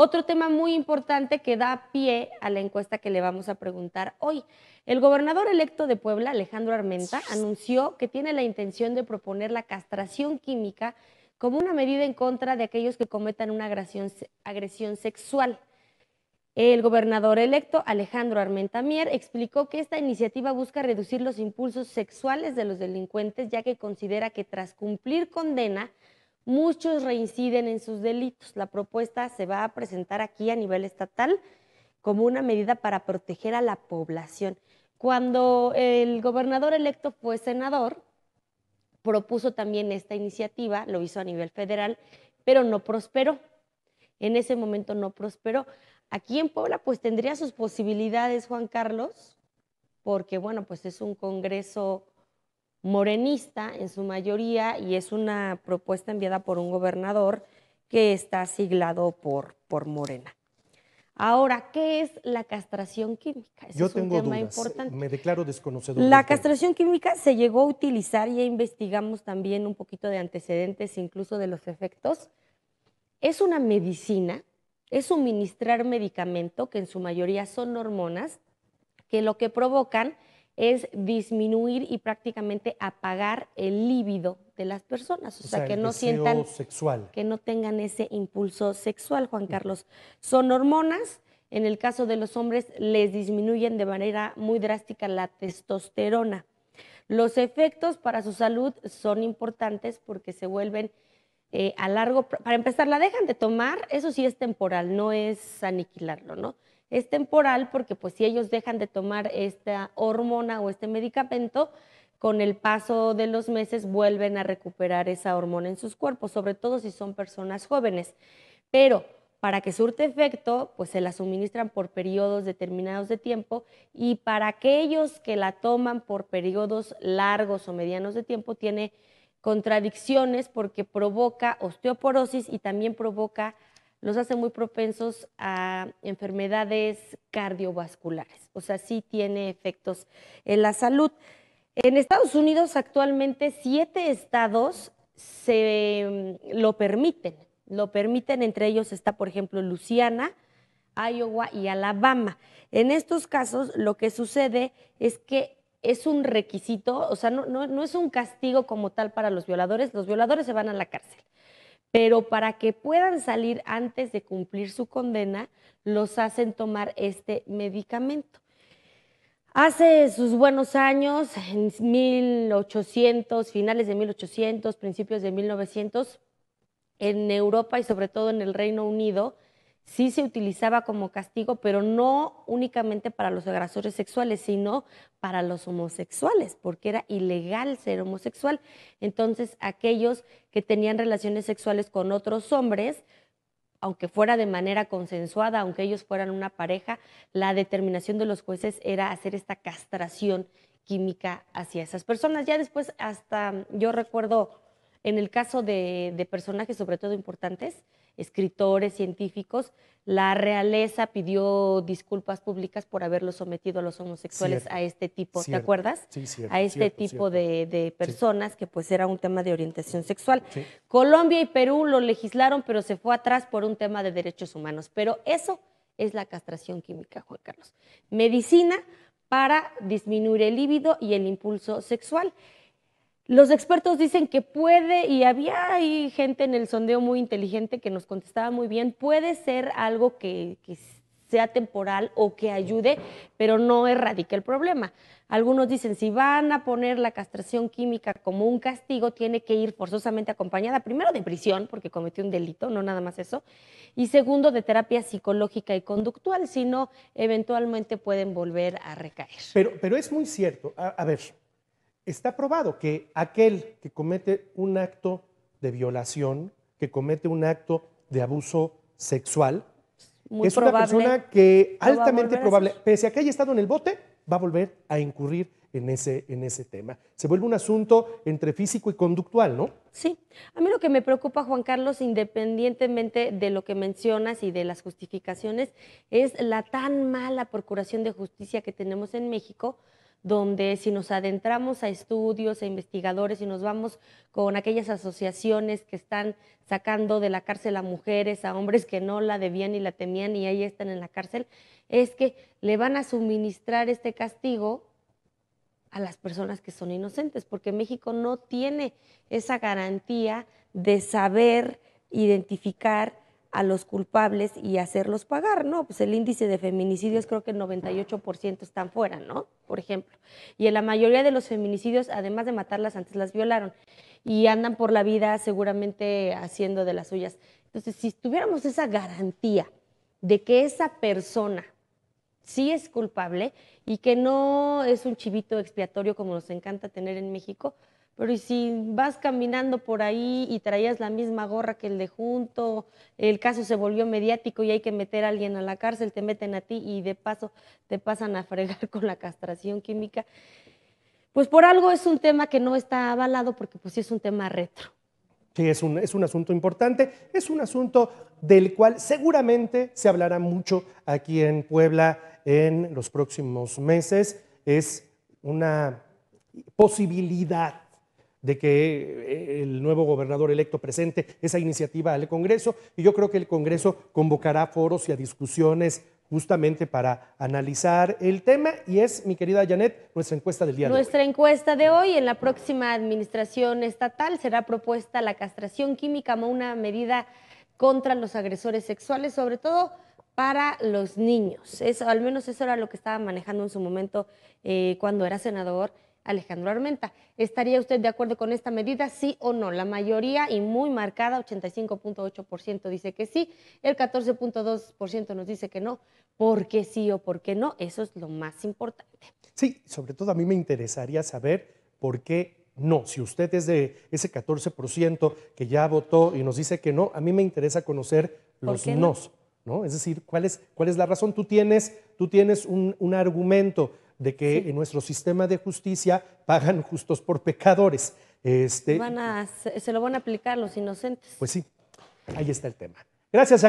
Otro tema muy importante que da pie a la encuesta que le vamos a preguntar hoy. El gobernador electo de Puebla, Alejandro Armenta, anunció que tiene la intención de proponer la castración química como una medida en contra de aquellos que cometan una agresión, sexual. El gobernador electo, Alejandro Armenta Mier, explicó que esta iniciativa busca reducir los impulsos sexuales de los delincuentes, ya que considera que tras cumplir condena, muchos reinciden en sus delitos. La propuesta se va a presentar aquí a nivel estatal como una medida para proteger a la población. Cuando el gobernador electo fue senador, propuso también esta iniciativa, lo hizo a nivel federal, pero no prosperó. En ese momento no prosperó. Aquí en Puebla pues tendría sus posibilidades Juan Carlos, porque bueno, pues es un Congreso morenista en su mayoría y es una propuesta enviada por un gobernador que está siglado por, por Morena. Ahora, ¿qué es la castración química? Yo tengo dudas. Me declaro desconocedor. La castración química se llegó a utilizar, ya investigamos también un poquito de antecedentes, incluso de los efectos. Es una medicina, es suministrar medicamento, que en su mayoría son hormonas, que lo que provocan es disminuir y prácticamente apagar el líbido de las personas, o, sea, que no sientan sexual. que no tengan ese impulso sexual, Juan mm. Carlos. Son hormonas, en el caso de los hombres les disminuyen de manera muy drástica la testosterona. Los efectos para su salud son importantes porque se vuelven eh, a largo para empezar la dejan de tomar, eso sí es temporal, no es aniquilarlo, ¿no? es temporal porque pues si ellos dejan de tomar esta hormona o este medicamento, con el paso de los meses vuelven a recuperar esa hormona en sus cuerpos, sobre todo si son personas jóvenes. Pero para que surte efecto, pues se la suministran por periodos determinados de tiempo y para aquellos que la toman por periodos largos o medianos de tiempo tiene contradicciones porque provoca osteoporosis y también provoca los hace muy propensos a enfermedades cardiovasculares, o sea, sí tiene efectos en la salud. En Estados Unidos actualmente siete estados se mm, lo permiten, lo permiten, entre ellos está, por ejemplo, Luciana, Iowa y Alabama. En estos casos lo que sucede es que es un requisito, o sea, no es un castigo como tal para los violadores, los violadores se van a la cárcel pero para que puedan salir antes de cumplir su condena, los hacen tomar este medicamento. Hace sus buenos años, en 1800, finales de 1800, principios de 1900, en Europa y sobre todo en el Reino Unido, sí se utilizaba como castigo, pero no únicamente para los agresores sexuales, sino para los homosexuales, porque era ilegal ser homosexual. Entonces, aquellos que tenían relaciones sexuales con otros hombres, aunque fuera de manera consensuada, aunque ellos fueran una pareja, la determinación de los jueces era hacer esta castración química hacia esas personas. Ya después, hasta yo recuerdo en el caso de, personajes, sobre todo importantes, escritores, científicos, la realeza pidió disculpas públicas por haberlo sometido a los homosexuales a este tipo, ¿te acuerdas? a este tipo de, personas que pues era un tema de orientación sexual. Colombia y Perú lo legislaron, pero se fue atrás por un tema de derechos humanos. Pero eso es la castración química, Juan Carlos. Medicina para disminuir el líbido y el impulso sexual. Los expertos dicen que puede, y había gente en el sondeo muy inteligente que nos contestaba muy bien, puede ser algo que, sea temporal o que ayude, pero no erradica el problema. Algunos dicen, si van a poner la castración química como un castigo, tiene que ir forzosamente acompañada, primero de prisión, porque cometió un delito, no nada más eso, y segundo de terapia psicológica y conductual, si no, eventualmente pueden volver a recaer. Pero, pero es muy cierto, a ver, está probado que aquel que comete un acto de violación, que comete un acto de abuso sexual, es una persona que altamente probable, pese a que haya estado en el bote, va a volver a incurrir en ese, en ese tema. Se vuelve un asunto entre físico y conductual, ¿no? Sí. A mí lo que me preocupa, Juan Carlos, independientemente de lo que mencionas y de las justificaciones, es la tan mala procuración de justicia que tenemos en México donde si nos adentramos a estudios, a investigadores y nos vamos con aquellas asociaciones que están sacando de la cárcel a mujeres, a hombres que no la debían y la temían y ahí están en la cárcel, es que le van a suministrar este castigo a las personas que son inocentes, porque México no tiene esa garantía de saber identificar a los culpables y hacerlos pagar, ¿no? Pues el índice de feminicidios creo que el 98% están fuera, ¿no? Por ejemplo. Y en la mayoría de los feminicidios, además de matarlas, antes las violaron y andan por la vida seguramente haciendo de las suyas. Entonces, si tuviéramos esa garantía de que esa persona sí es culpable y que no es un chivito expiatorio como nos encanta tener en México, pero y si vas caminando por ahí y traías la misma gorra que el de junto, el caso se volvió mediático y hay que meter a alguien a la cárcel, te meten a ti y de paso te pasan a fregar con la castración química. Pues por algo es un tema que no está avalado porque pues sí es un tema retro. Sí, es un, es un asunto importante, es un asunto del cual seguramente se hablará mucho aquí en Puebla en los próximos meses. Es una posibilidad de que eh, el nuevo gobernador electo presente esa iniciativa al Congreso y yo creo que el Congreso convocará foros y a discusiones justamente para analizar el tema y es, mi querida Janet, nuestra encuesta del día nuestra de hoy. Nuestra encuesta de hoy en la próxima administración estatal será propuesta la castración química como una medida contra los agresores sexuales, sobre todo para los niños. Eso, al menos eso era lo que estaba manejando en su momento eh, cuando era senador Alejandro Armenta. ¿Estaría usted de acuerdo con esta medida, sí o no? La mayoría y muy marcada, 85.8% dice que sí, el 14.2% nos dice que no. ¿Por qué sí o por qué no? Eso es lo más importante. Sí, sobre todo a mí me interesaría saber por qué no. Si usted es de ese 14% que ya votó y nos dice que no, a mí me interesa conocer los nos. No? ¿no? Es decir, ¿cuál es, ¿cuál es la razón? Tú tienes, tú tienes un, un argumento de que en nuestro sistema de justicia pagan justos por pecadores. Este, se lo van a aplicar los inocentes. Pues sí, ahí está el tema. Gracias,